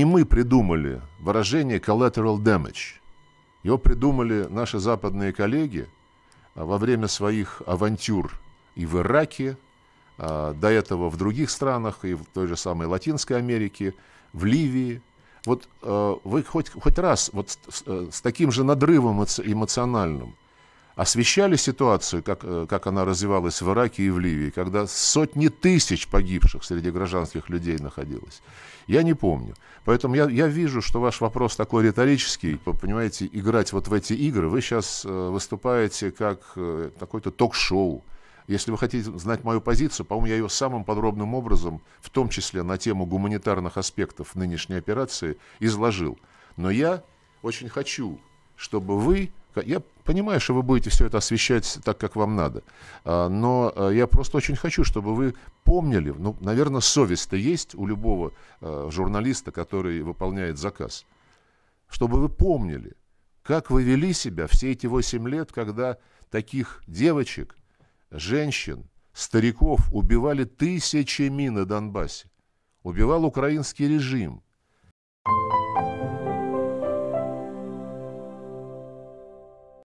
не мы придумали выражение collateral damage. Его придумали наши западные коллеги а, во время своих авантюр и в Ираке, а, до этого в других странах, и в той же самой Латинской Америке, в Ливии. Вот а, вы хоть, хоть раз вот с, с э, таким же надрывом эмоциональным освещали ситуацию, как, э, как она развивалась в Ираке и в Ливии, когда сотни тысяч погибших среди гражданских людей находилось? Я не помню. Поэтому я, я вижу, что ваш вопрос такой риторический. Вы, понимаете, играть вот в эти игры, вы сейчас э, выступаете как э, какое-то ток-шоу. Если вы хотите знать мою позицию, по-моему, я ее самым подробным образом, в том числе на тему гуманитарных аспектов нынешней операции, изложил. Но я очень хочу, чтобы вы я понимаю, что вы будете все это освещать так, как вам надо, а, но а, я просто очень хочу, чтобы вы помнили, ну, наверное, совесть-то есть у любого а, журналиста, который выполняет заказ, чтобы вы помнили, как вы вели себя все эти 8 лет, когда таких девочек, женщин, стариков убивали тысячами на Донбассе. Убивал украинский режим.